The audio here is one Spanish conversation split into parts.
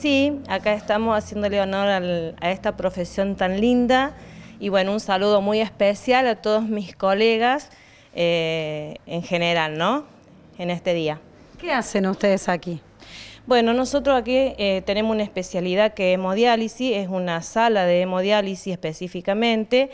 Sí, acá estamos haciéndole honor a esta profesión tan linda y bueno, un saludo muy especial a todos mis colegas eh, en general, ¿no? En este día. ¿Qué hacen ustedes aquí? Bueno, nosotros aquí eh, tenemos una especialidad que es hemodiálisis, es una sala de hemodiálisis específicamente,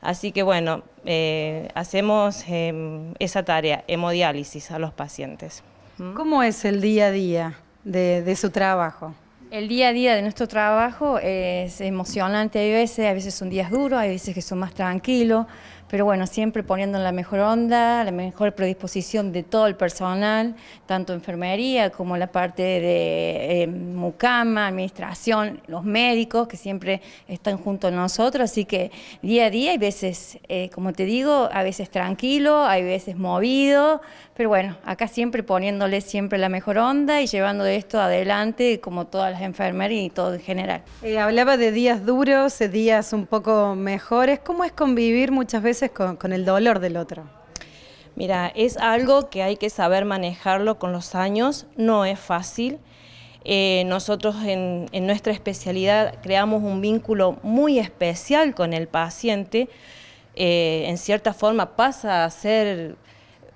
así que bueno, eh, hacemos em, esa tarea, hemodiálisis a los pacientes. ¿Mm? ¿Cómo es el día a día de su trabajo? El día a día de nuestro trabajo es emocionante, hay veces, a veces son días duros, hay veces que son más tranquilos, pero bueno, siempre poniendo la mejor onda, la mejor predisposición de todo el personal, tanto enfermería como la parte de em, mucama, administración, los médicos que siempre están junto a nosotros, así que día a día hay veces, eh, como te digo, a veces tranquilo, hay veces movido, pero bueno, acá siempre poniéndole siempre la mejor onda y llevando esto adelante como todas las enfermeras y todo en general. Eh, hablaba de días duros, días un poco mejores, ¿cómo es convivir muchas veces con, el dolor del otro. Mira, es algo que hay que saber manejarlo con los años, no es fácil. Eh, nosotros en, nuestra especialidad creamos un vínculo muy especial con el paciente. Eh, en cierta forma pasa a ser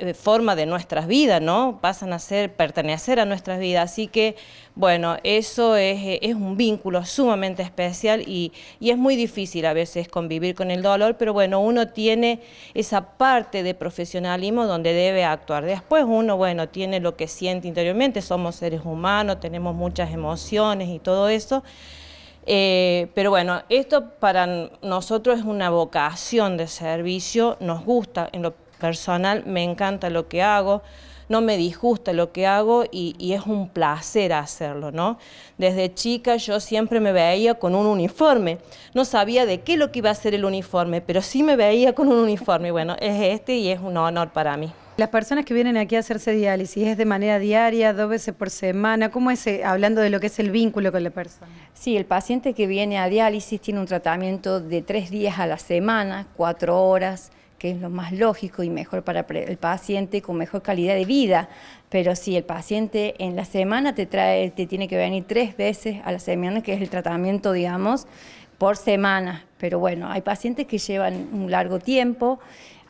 eh, forma de nuestras vidas, ¿no? Pasan a ser, pertenecer a nuestras vidas. Así que, bueno, eso es, un vínculo sumamente especial y, es muy difícil a veces convivir con el dolor, pero bueno, uno tiene esa parte de profesionalismo donde debe actuar. Después uno, bueno, tiene lo que siente interiormente, somos seres humanos, tenemos muchas emociones y todo eso. Eh, pero bueno, esto para nosotros es una vocación de servicio, nos gusta en lo personal, me encanta lo que hago, no me disgusta lo que hago y, es un placer hacerlo, ¿no? Desde chica yo siempre me veía con un uniforme, no sabía de qué lo que iba a ser el uniforme, pero sí me veía con un uniforme, bueno, es este y es un honor para mí. Las personas que vienen aquí a hacerse diálisis, ¿es de manera diaria, dos veces por semana? ¿Cómo es, eh, hablando de lo que es el vínculo con la persona? Sí, el paciente que viene a diálisis tiene un tratamiento de tres días a la semana, cuatro horas, que es lo más lógico y mejor para el paciente con mejor calidad de vida. Pero si el paciente en la semana te, trae, te tiene que venir tres veces a la semana, que es el tratamiento, digamos, por semana. Pero bueno, hay pacientes que llevan un largo tiempo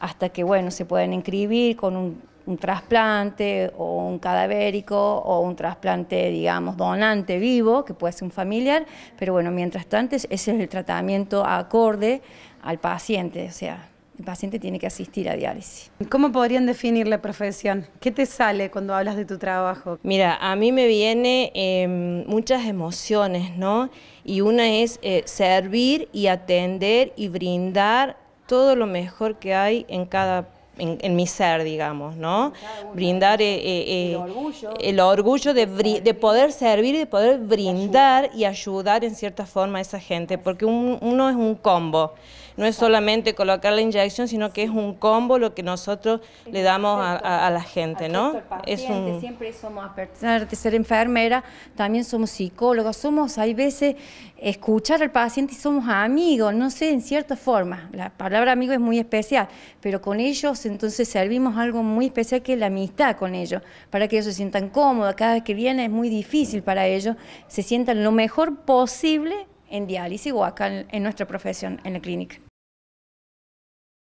hasta que, bueno, se pueden inscribir con un, trasplante o un cadavérico o un trasplante, digamos, donante vivo, que puede ser un familiar. Pero bueno, mientras tanto, ese es el tratamiento acorde al paciente, o sea, el paciente tiene que asistir a diálisis. ¿Cómo podrían definir la profesión? ¿Qué te sale cuando hablas de tu trabajo? Mira, a mí me vienen em, muchas emociones, ¿no? Y una es eh, servir y atender y brindar todo lo mejor que hay en cada en, mi ser, digamos, ¿no? Brindar eh, eh, el orgullo, de, poder servir y de poder brindar y ayudar en cierta forma a esa gente, porque uno es un combo. No es solamente colocar la inyección, sino que es un combo lo que nosotros le damos a, la gente, ¿no? Es Siempre somos, a pesar de ser enfermera, también somos psicólogos, somos, hay veces, escuchar al paciente y somos amigos, no sé, en cierta forma. La palabra amigo es muy especial, pero con ellos entonces servimos algo muy especial que es la amistad con ellos, para que ellos se sientan cómodos, cada vez que viene es muy difícil para ellos, se sientan lo mejor posible en diálisis o en nuestra profesión, en la clínica.